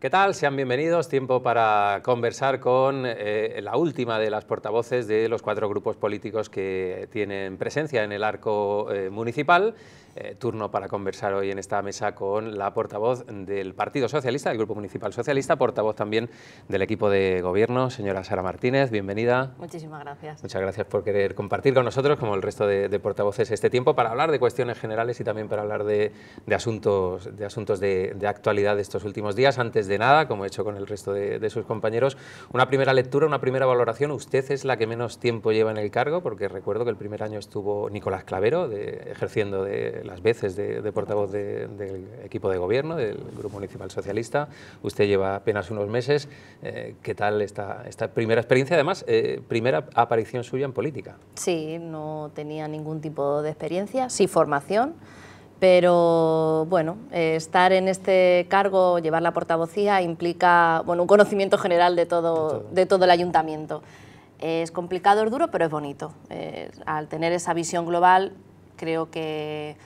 ¿Qué tal? Sean bienvenidos. Tiempo para conversar con eh, la última de las portavoces de los cuatro grupos políticos que tienen presencia en el arco eh, municipal. Eh, turno para conversar hoy en esta mesa con la portavoz del Partido Socialista, del Grupo Municipal Socialista, portavoz también del equipo de gobierno, señora Sara Martínez. Bienvenida. Muchísimas gracias. Muchas gracias por querer compartir con nosotros, como el resto de, portavoces, este tiempo para hablar de cuestiones generales y también para hablar de, asuntos, de, asuntos de, actualidad de estos últimos días. Antes de nada, como he hecho con el resto de, sus compañeros. Una primera lectura, una primera valoración. Usted es la que menos tiempo lleva en el cargo, porque recuerdo que el primer año estuvo Nicolás Clavero, ejerciendo de, las veces de, portavoz del equipo de gobierno, del Grupo Municipal Socialista. Usted lleva apenas unos meses. Eh, ¿Qué tal esta, esta primera experiencia? Además, eh, primera aparición suya en política. Sí, no tenía ningún tipo de experiencia, sí formación pero bueno, eh, estar en este cargo, llevar la portavocía, implica bueno, un conocimiento general de todo, de todo el ayuntamiento. es complicado, es duro, pero es bonito. Eh, al tener esa visión global, creo que,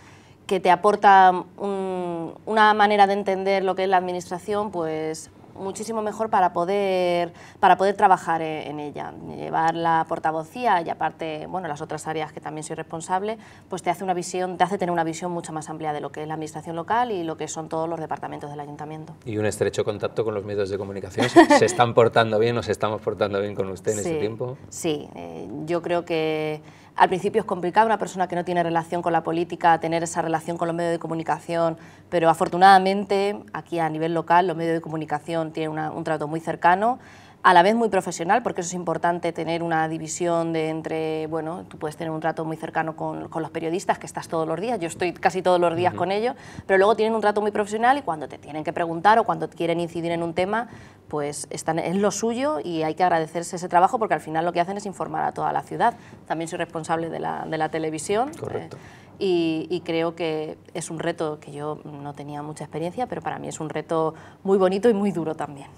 te aporta una manera de entender lo que es la administración, pues muchísimo mejor para poder, para poder trabajar e, en, ella. Llevar la portavocía y aparte, bueno, las otras áreas que también soy responsable, pues te hace una visión, te hace tener una visión mucho más amplia de lo que es la administración local y lo que son todos los departamentos del ayuntamiento. Y un estrecho contacto con los medios de comunicación. ¿Se están portando bien? o ¿Nos estamos portando bien con usted en ese tiempo? Sí, eh, yo creo que al principio es complicado una persona que no tiene relación con la política tener esa relación con los medios de comunicación, pero afortunadamente aquí a nivel local los medios de comunicación tienen un trato muy cercano a la vez muy profesional, porque eso es importante tener una división de entre, bueno, tú puedes tener un trato muy cercano con, con los periodistas, que estás todos los días, yo estoy casi todos los días con ellos, pero luego tienen un trato muy profesional y cuando te tienen que preguntar o cuando quieren incidir en un tema, pues están, es lo suyo y hay que agradecerse ese trabajo porque al final lo que hacen es informar a toda la ciudad. También soy responsable de la, televisión. Eh, Correcto y, creo que es un reto que yo no tenía mucha experiencia, pero para mí es un reto muy bonito y muy duro también.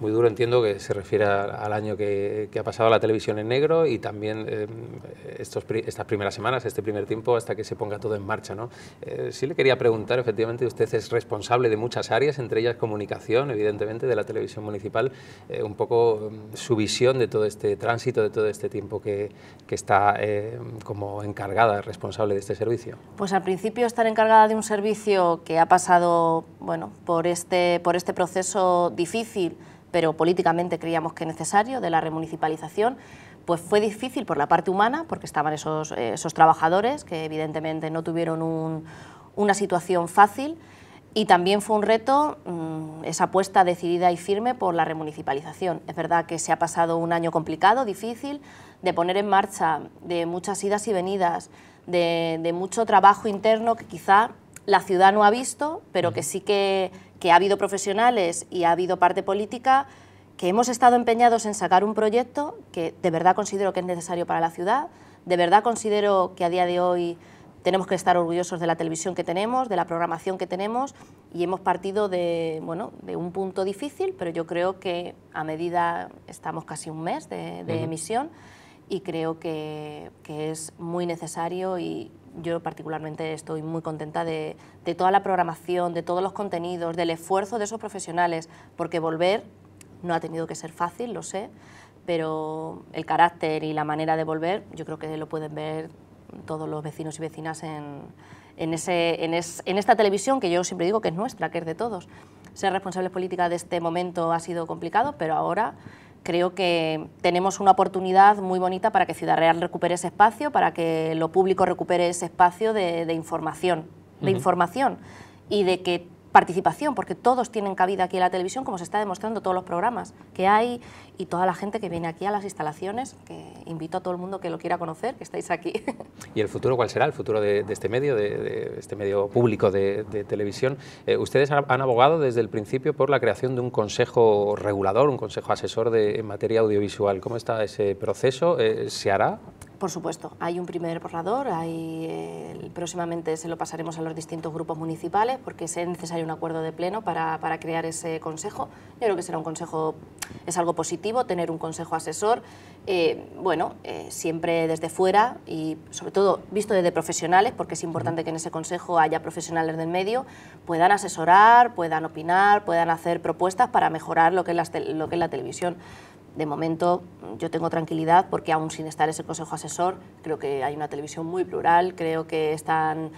Muy duro entiendo que se refiere al año que, ha pasado la televisión en negro y también eh, estos, estas primeras semanas, este primer tiempo, hasta que se ponga todo en marcha. ¿no? Eh, sí le quería preguntar, efectivamente, usted es responsable de muchas áreas, entre ellas comunicación, evidentemente, de la televisión municipal, eh, un poco mm, su visión de todo este tránsito, de todo este tiempo que, que está como encargada, responsable de este servicio. Pues al principio estar encargada de un servicio que ha pasado bueno, por, este, por este proceso difícil, pero políticamente creíamos que necesario, de la remunicipalización, pues fue difícil por la parte humana, porque estaban esos, eh, trabajadores que evidentemente no tuvieron una situación fácil, y también fue un reto mm, esa apuesta decidida y firme por la remunicipalización. Es verdad que se ha pasado un año complicado, difícil, de poner en marcha, de muchas idas y venidas, de, mucho trabajo interno que quizá la ciudad no ha visto, pero que sí que, ha habido profesionales y ha habido parte política que hemos estado empeñados en sacar un proyecto que de verdad considero que es necesario para la ciudad, de verdad considero que a día de hoy tenemos que estar orgullosos de la televisión que tenemos, de la programación que tenemos y hemos partido de, un punto difícil, pero yo creo que a medida, estamos casi un mes de, emisión, y creo que, es muy necesario y yo particularmente estoy muy contenta de, toda la programación, de todos los contenidos, del esfuerzo de esos profesionales, porque volver no ha tenido que ser fácil, lo sé, pero el carácter y la manera de volver yo creo que lo pueden ver todos los vecinos y vecinas en, ese, en, en, esta televisión que yo siempre digo que es nuestra, que es de todos. Ser responsable política de este momento ha sido complicado, pero ahora creo que tenemos una oportunidad muy bonita para que Ciudad Real recupere ese espacio, para que lo público recupere ese espacio de, información, de información y de que participación, porque todos tienen cabida aquí en la televisión, como se está demostrando todos los programas que hay y toda la gente que viene aquí a las instalaciones, que invito a todo el mundo que lo quiera conocer, que estáis aquí. ¿Y el futuro cuál será? ¿El futuro de, este medio, de, este medio público de, televisión? Eh, ustedes han, abogado desde el principio por la creación de un consejo regulador, un consejo asesor de, en materia audiovisual. ¿Cómo está ese proceso? Eh, ¿Se hará? Por supuesto, hay un primer borrador, hay, eh, próximamente se lo pasaremos a los distintos grupos municipales porque es necesario un acuerdo de pleno para, crear ese consejo. Yo creo que será un consejo, es algo positivo tener un consejo asesor, eh, bueno, eh, siempre desde fuera y sobre todo visto desde profesionales porque es importante que en ese consejo haya profesionales del medio, puedan asesorar, puedan opinar, puedan hacer propuestas para mejorar lo que lo que es la televisión de momento yo tengo tranquilidad porque aún sin estar ese consejo asesor, creo que hay una televisión muy plural, creo que están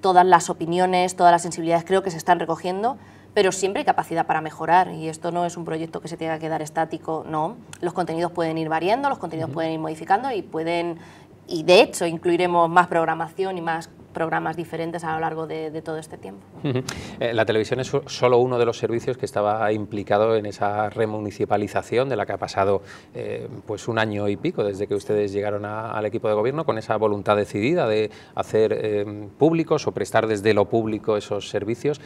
todas las opiniones, todas las sensibilidades, creo que se están recogiendo, pero siempre hay capacidad para mejorar y esto no es un proyecto que se tenga que dar estático, no. Los contenidos pueden ir variando, los contenidos pueden ir modificando y pueden y de hecho incluiremos más programación y más programas diferentes a lo largo de, todo este tiempo. Eh, la televisión es solo uno de los servicios que estaba implicado en esa remunicipalización de la que ha pasado eh, pues un año y pico desde que ustedes llegaron al equipo de gobierno con esa voluntad decidida de hacer eh, públicos o prestar desde lo público esos servicios.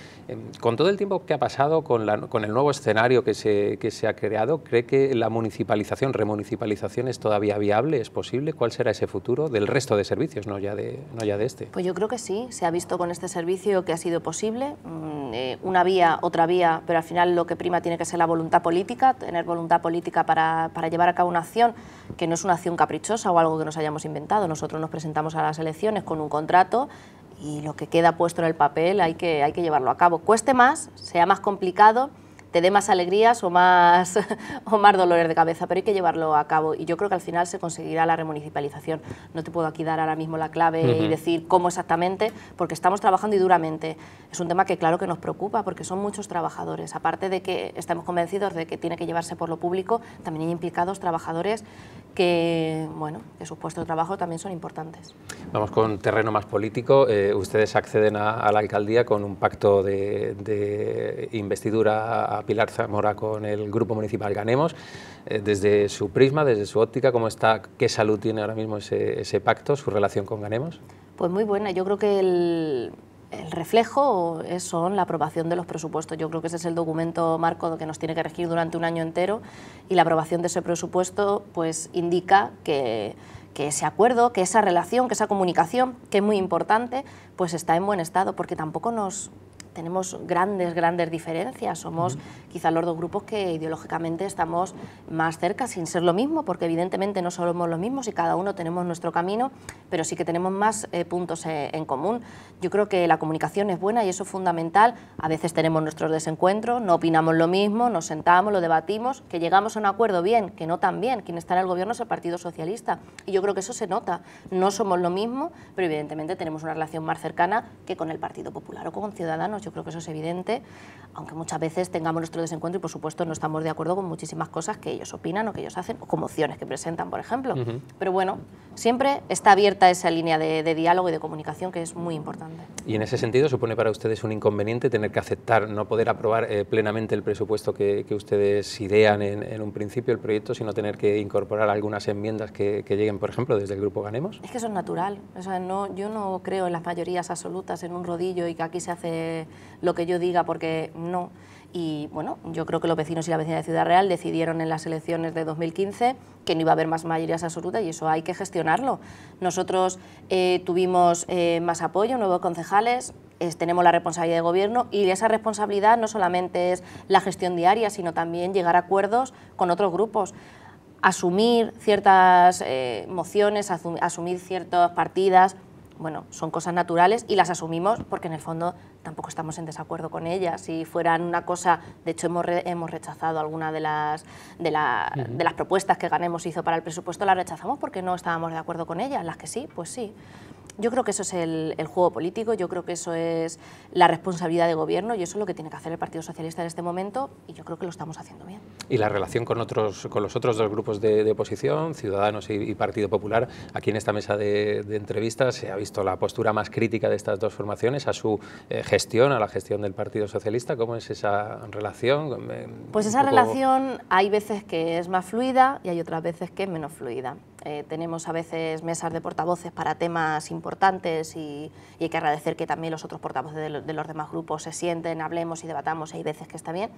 con todo el tiempo que ha pasado, con, la, con el nuevo escenario que se, ha creado, ¿cree que la municipalización, remunicipalización es todavía viable, es posible? ¿Cuál será ese futuro del resto de servicios, no ya de, no ya de este? Pues creo que sí, se ha visto con este servicio que ha sido posible, mm, eh, una vía, otra vía, pero al final lo que prima tiene que ser la voluntad política, tener voluntad política para, para llevar a cabo una acción que no es una acción caprichosa o algo que nos hayamos inventado. Nosotros nos presentamos a las elecciones con un contrato y lo que queda puesto en el papel hay que, hay que llevarlo a cabo. Cueste más, sea más complicado dé más alegrías o más, o más dolores de cabeza, pero hay que llevarlo a cabo y yo creo que al final se conseguirá la remunicipalización. No te puedo aquí dar ahora mismo la clave y decir cómo exactamente, porque estamos trabajando y duramente. Es un tema que claro que nos preocupa porque son muchos trabajadores, aparte de que estamos convencidos de que tiene que llevarse por lo público, también hay implicados trabajadores que, bueno, que sus puestos de trabajo también son importantes. Vamos con terreno más político. Eh, ustedes acceden a, la alcaldía con un pacto de, de investidura a, Pilar Zamora con el Grupo Municipal Ganemos, eh, desde su prisma, desde su óptica, ¿cómo está, qué salud tiene ahora mismo ese, pacto, su relación con Ganemos? Pues muy buena, yo creo que el, reflejo son la aprobación de los presupuestos. Yo creo que ese es el documento marco que nos tiene que regir durante un año entero y la aprobación de ese presupuesto pues indica que, que ese acuerdo, que esa relación, que esa comunicación, que es muy importante, pues está en buen estado porque tampoco nos tenemos grandes, grandes diferencias. Somos quizás los dos grupos que ideológicamente estamos más cerca, sin ser lo mismo, porque evidentemente no somos los mismos y cada uno tenemos nuestro camino, pero sí que tenemos más eh, puntos eh, en común. Yo creo que la comunicación es buena y eso es fundamental. A veces tenemos nuestros desencuentros, no opinamos lo mismo, nos sentamos, lo debatimos, que llegamos a un acuerdo bien, que no tan bien. Quien está en el gobierno es el Partido Socialista y yo creo que eso se nota. No somos lo mismo, pero evidentemente tenemos una relación más cercana que con el Partido Popular o con Ciudadanos yo creo que eso es evidente, aunque muchas veces tengamos nuestro desencuentro y por supuesto no estamos de acuerdo con muchísimas cosas que ellos opinan o que ellos hacen, o como opciones que presentan, por ejemplo. Pero bueno, siempre está abierta esa línea de, diálogo y de comunicación que es muy importante. Y en ese sentido, ¿supone para ustedes un inconveniente tener que aceptar, no poder aprobar eh, plenamente el presupuesto que, ustedes idean en, un principio el proyecto, sino tener que incorporar algunas enmiendas que, lleguen, por ejemplo, desde el Grupo Ganemos? Es que eso es natural. no, yo no creo en las mayorías absolutas, en un rodillo y que aquí se hace lo que yo diga porque no. Y bueno, yo creo que los vecinos y la vecina de Ciudad Real decidieron en las elecciones de 2015 que no iba a haber más mayorías absolutas y eso hay que gestionarlo. Nosotros eh, tuvimos eh, más apoyo, nuevos concejales, tenemos la responsabilidad de gobierno y esa responsabilidad no solamente es la gestión diaria, sino también llegar a acuerdos con otros grupos asumir ciertas eh, mociones, asumir ciertas partidas, bueno, son cosas naturales y las asumimos porque en el fondo tampoco estamos en desacuerdo con ellas. Si fueran una cosa, de hecho hemos, hemos rechazado alguna de las, de, de las propuestas que Ganemos hizo para el presupuesto, las rechazamos porque no estábamos de acuerdo con ellas. Las que sí, pues sí. Yo creo que eso es el, juego político, yo creo que eso es la responsabilidad de gobierno y eso es lo que tiene que hacer el Partido Socialista en este momento y yo creo que lo estamos haciendo bien. ¿Y la relación con, otros, con los otros dos grupos de, oposición, Ciudadanos y, Partido Popular? Aquí en esta mesa de, entrevistas se ha visto la postura más crítica de estas dos formaciones a su eh, gestión, a la gestión del Partido Socialista. ¿Cómo es esa relación? Pues esa relación hay veces que es más fluida y hay otras veces que es menos fluida. Eh, tenemos a veces mesas de portavoces para temas importantes y, hay que agradecer que también los otros portavoces de, los demás grupos se sienten, hablemos y debatamos, hay veces que está bien,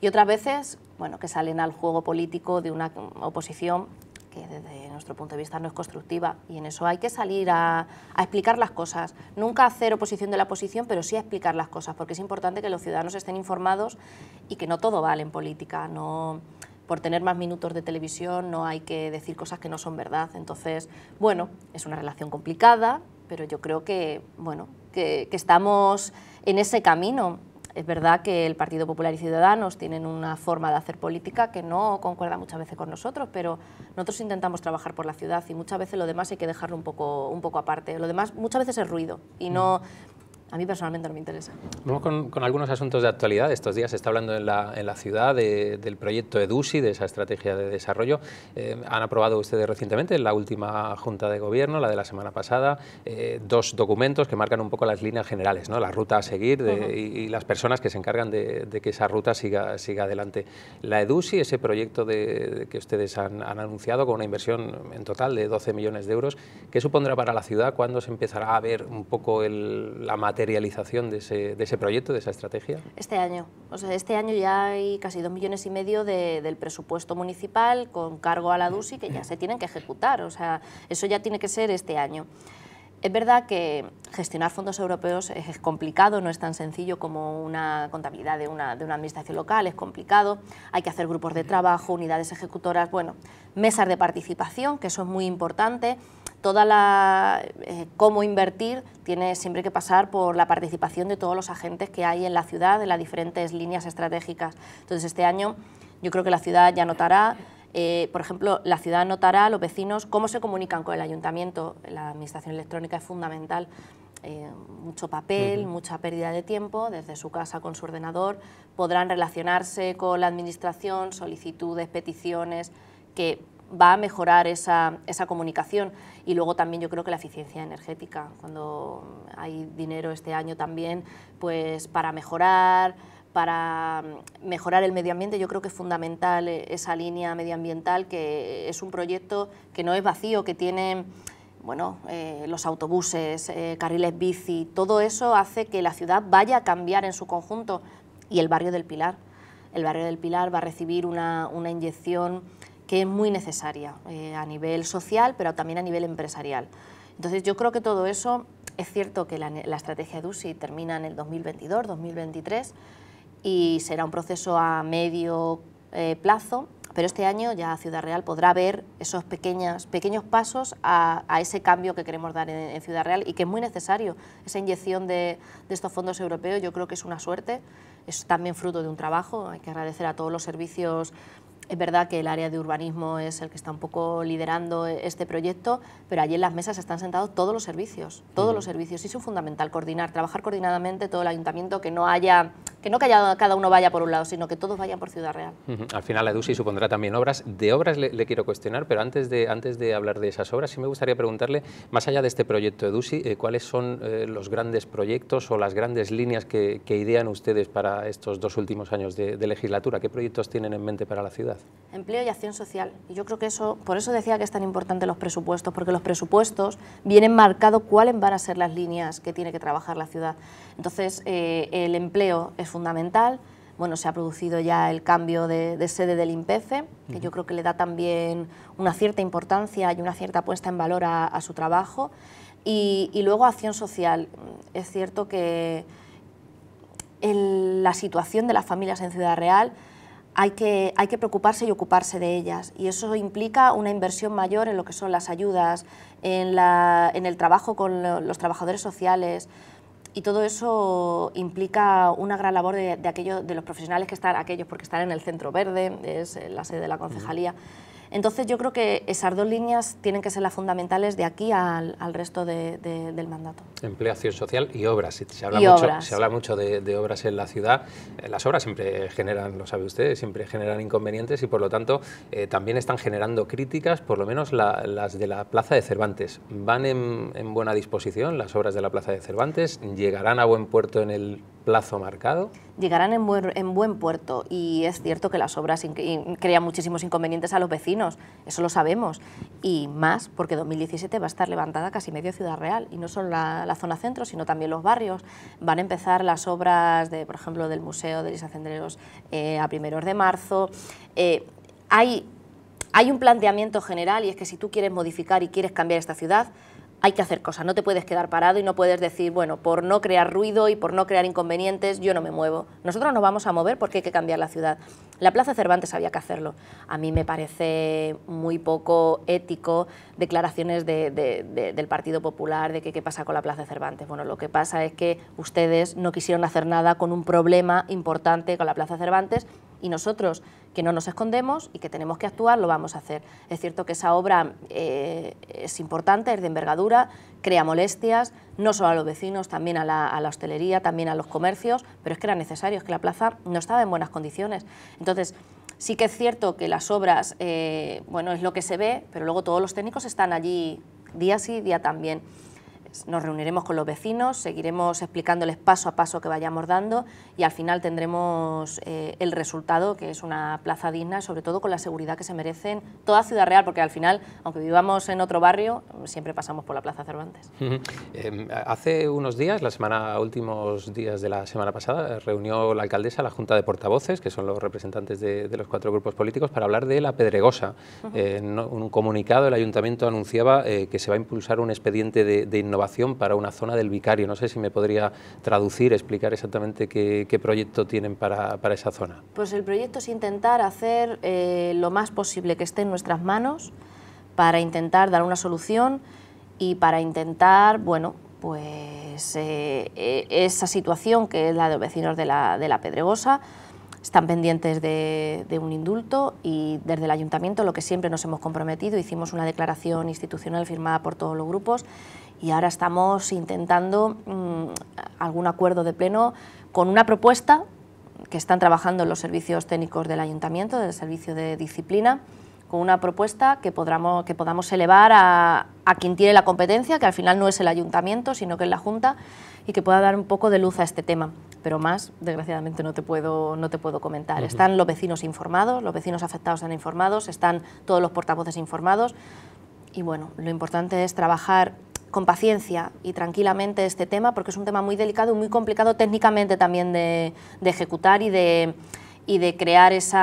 y otras veces, bueno, que salen al juego político de una oposición que desde nuestro punto de vista no es constructiva y en eso hay que salir a, a, explicar las cosas, nunca hacer oposición de la oposición, pero sí a explicar las cosas, porque es importante que los ciudadanos estén informados y que no todo vale en política, no por tener más minutos de televisión no hay que decir cosas que no son verdad. Entonces, bueno, es una relación complicada, pero yo creo que, bueno, que, estamos en ese camino. Es verdad que el Partido Popular y Ciudadanos tienen una forma de hacer política que no concuerda muchas veces con nosotros, pero nosotros intentamos trabajar por la ciudad y muchas veces lo demás hay que dejarlo un poco, un poco aparte. Lo demás muchas veces es ruido y no... Mm a mí personalmente no me interesa. Vamos con, algunos asuntos de actualidad. Estos días se está hablando en la, ciudad del proyecto EDUSI, de esa estrategia de desarrollo. Eh, han aprobado ustedes recientemente, en la última Junta de Gobierno, la de la semana pasada, eh, dos documentos que marcan un poco las líneas generales, ¿no? la ruta a seguir y, las personas que se encargan de, que esa ruta siga, siga adelante. La EDUSI, ese proyecto de, que ustedes han, anunciado con una inversión en total de 12 millones de euros, ¿qué supondrá para la ciudad cuando se empezará a ver un poco la materia realización de ese, proyecto, de esa estrategia? Este año. O sea, este año ya hay casi dos millones y medio del presupuesto municipal con cargo a la DUSI que ya se tienen que ejecutar. O sea, eso ya tiene que ser este año. Es verdad que gestionar fondos europeos es complicado, no es tan sencillo como una contabilidad de una, administración local, es complicado, hay que hacer grupos de trabajo, unidades ejecutoras, bueno, mesas de participación, que eso es muy importante, toda la eh, cómo invertir tiene siempre que pasar por la participación de todos los agentes que hay en la ciudad, en las diferentes líneas estratégicas. Entonces este año yo creo que la ciudad ya notará eh, por ejemplo, la ciudad notará, a los vecinos, cómo se comunican con el ayuntamiento. La administración electrónica es fundamental. Eh, mucho papel, mucha pérdida de tiempo, desde su casa con su ordenador, podrán relacionarse con la administración, solicitudes, peticiones, que va a mejorar esa, esa, comunicación. Y luego también yo creo que la eficiencia energética, cuando hay dinero este año también, pues para mejorar, para mm, mejorar el medio ambiente. Yo creo que es fundamental eh, esa línea medioambiental, que es un proyecto que no es vacío, que tiene bueno, eh, los autobuses, eh, carriles bici, todo eso hace que la ciudad vaya a cambiar en su conjunto y el barrio del Pilar. El barrio del Pilar va a recibir una, inyección que es muy necesaria a nivel social, pero también a nivel empresarial. Entonces yo creo que todo eso, es cierto que la, la estrategia de UCI termina en el 2022, 2023, y será un proceso a medio eh, plazo, pero este año ya Ciudad Real podrá ver esos pequeños, pequeños pasos a, ese cambio que queremos dar en, Ciudad Real y que es muy necesario. Esa inyección de, estos fondos europeos yo creo que es una suerte, es también fruto de un trabajo, hay que agradecer a todos los servicios. Es verdad que el área de urbanismo es el que está un poco liderando este proyecto, pero allí en las mesas están sentados todos los servicios, todos los servicios. Y es fundamental, coordinar, trabajar coordinadamente todo el ayuntamiento, que no haya que no que cada uno vaya por un lado, sino que todos vayan por Ciudad Real. Al final la EDUSI supondrá también obras. De obras le, quiero cuestionar, pero antes de, antes de hablar de esas obras, sí me gustaría preguntarle, más allá de este proyecto EDUSI, eh, ¿cuáles son eh, los grandes proyectos o las grandes líneas que, idean ustedes para estos dos últimos años de, legislatura? ¿Qué proyectos tienen en mente para la ciudad? Empleo y acción social. yo creo que eso, por eso decía que es tan importante los presupuestos, porque los presupuestos vienen marcados cuáles van a ser las líneas que tiene que trabajar la ciudad. Entonces, eh, el empleo es fundamental. Bueno, se ha producido ya el cambio de, sede del IMPEFE, e, que yo creo que le da también una cierta importancia y una cierta puesta en valor a, su trabajo. Y, luego acción social. Es cierto que la situación de las familias en Ciudad Real hay que, hay que preocuparse y ocuparse de ellas. Y eso implica una inversión mayor en lo que son las ayudas, en el trabajo con los trabajadores sociales, y todo eso implica una gran labor de, de, de los profesionales que están, aquellos porque están en el Centro Verde, es eh, la sede de la concejalía. Entonces yo creo que esas dos líneas tienen que ser las fundamentales de aquí al, al resto del mandato. Empleación social y obras. Se habla mucho, Se habla mucho de, obras en la ciudad. Eh, las obras siempre generan, lo sabe usted, siempre generan inconvenientes y por lo tanto eh, también están generando críticas, por lo menos las de la Plaza de Cervantes. ¿Van en buena disposición las obras de la Plaza de Cervantes? ¿Llegarán a buen puerto en el plazo marcado? Llegarán en buen, puerto y es cierto que las obras crean muchísimos inconvenientes a los vecinos, eso lo sabemos, y más porque 2017 va a estar levantada casi medio Ciudad Real y no solo la, zona centro, sino también los barrios. Van a empezar las obras, de, por ejemplo, del Museo de Lisa Cendreros eh, a primeros de marzo. Eh, hay, hay un planteamiento general y es que si tú quieres modificar y quieres cambiar esta ciudad, hay que hacer cosas, no te puedes quedar parado y no puedes decir, bueno, por no crear ruido y por no crear inconvenientes, yo no me muevo. Nosotros nos vamos a mover porque hay que cambiar la ciudad. La Plaza Cervantes había que hacerlo. A mí me parece muy poco ético declaraciones del Partido Popular de qué pasa con la Plaza Cervantes. Bueno, lo que pasa es que ustedes no quisieron hacer nada con un problema importante con la Plaza Cervantes y nosotros que no nos escondemos y que tenemos que actuar, lo vamos a hacer. Es cierto que esa obra eh, es importante, es de envergadura, crea molestias, no solo a los vecinos, también a la, hostelería, también a los comercios, pero es que era necesario, es que la plaza no estaba en buenas condiciones. Entonces, sí que es cierto que las obras, eh, bueno, es lo que se ve, pero luego todos los técnicos están allí día sí, día también. Nos reuniremos con los vecinos, seguiremos explicándoles paso a paso que vayamos dando y al final tendremos eh, el resultado, que es una plaza digna, sobre todo con la seguridad que se merecen toda Ciudad Real, porque al final, aunque vivamos en otro barrio, siempre pasamos por la Plaza Cervantes. Em, hace unos días, la semana, últimos días de la semana pasada, reunió la alcaldesa la Junta de Portavoces, que son los representantes de, los cuatro grupos políticos, para hablar de la Pedregosa. En eh, un comunicado, el ayuntamiento anunciaba eh, que se va a impulsar un expediente de, de innovación para una zona del vicario. No sé si me podría traducir, explicar exactamente qué, proyecto tienen para, para, esa zona. Pues el proyecto es intentar hacer eh, lo más posible que esté en nuestras manos para intentar dar una solución y para intentar, bueno, pues eh, eh, esa situación que es la de los vecinos de la, de la Pedregosa, están pendientes de, de, un indulto y desde el ayuntamiento lo que siempre nos hemos comprometido, hicimos una declaración institucional firmada por todos los grupos y ahora estamos intentando mm, algún acuerdo de pleno con una propuesta que están trabajando los servicios técnicos del ayuntamiento, del servicio de disciplina, con una propuesta que, podamos, que podamos elevar a, quien tiene la competencia, que al final no es el ayuntamiento, sino que es la Junta, y que pueda dar un poco de luz a este tema. Pero más, desgraciadamente, no te puedo, no te puedo comentar. Están los vecinos informados, los vecinos afectados están informados, están todos los portavoces informados, y bueno, lo importante es trabajar con paciencia y tranquilamente este tema porque es un tema muy delicado y muy complicado técnicamente también de, ejecutar y de, y de crear ese,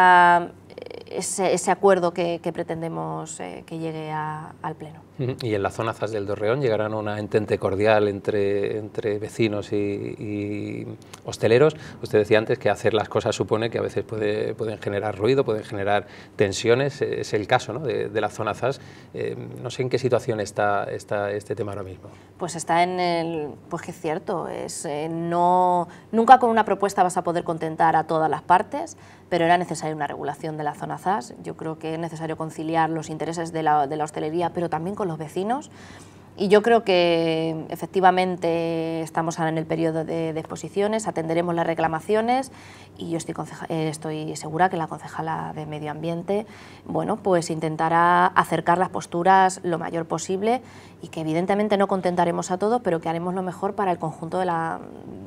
acuerdo que, pretendemos eh, que llegue al Pleno. Y en la zona Zas del Dorreón llegarán una entente cordial entre, entre vecinos y, hosteleros. Usted decía antes que hacer las cosas supone que a veces puede, pueden generar ruido, pueden generar tensiones. E, es el caso ¿no? de, de, la zona Zas. Eh, no sé en qué situación está, está este tema ahora mismo. Pues está en el... Pues que es cierto, es, eh, no, nunca con una propuesta vas a poder contentar a todas las partes, pero era necesaria una regulación de la zona Zas. Yo creo que es necesario conciliar los intereses de la, de la hostelería, pero también con los vecinos y yo creo que efectivamente estamos ahora en el periodo de, exposiciones, atenderemos las reclamaciones y yo estoy, eh, estoy segura que la concejala de Medio Ambiente bueno, pues intentará acercar las posturas lo mayor posible y que evidentemente no contentaremos a todos, pero que haremos lo mejor para el conjunto de la,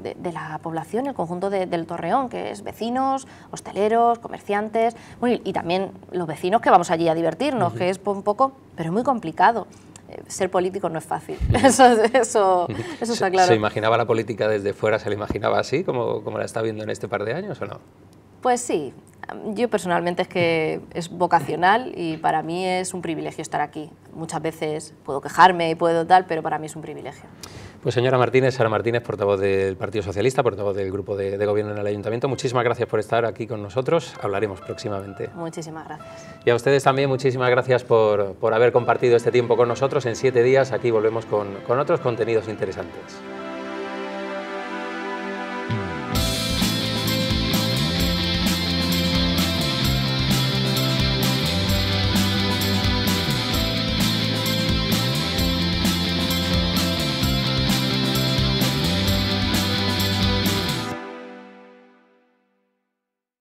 de, la población, el conjunto del Torreón, que es vecinos, hosteleros, comerciantes, y, también los vecinos que vamos allí a divertirnos, que es un poco, pero muy complicado ser político no es fácil, eso, está claro. ¿Se, imaginaba la política desde fuera, se la imaginaba así, como, como la está viendo en este par de años o no? Pues sí, yo personalmente es que es vocacional y para mí es un privilegio estar aquí. Muchas veces puedo quejarme y puedo tal, pero para mí es un privilegio. Pues señora Martínez, Sara Martínez, portavoz del Partido Socialista, portavoz del Grupo de, Gobierno en el Ayuntamiento, muchísimas gracias por estar aquí con nosotros, hablaremos próximamente. Muchísimas gracias. Y a ustedes también muchísimas gracias por, haber compartido este tiempo con nosotros. En siete días aquí volvemos con otros contenidos interesantes.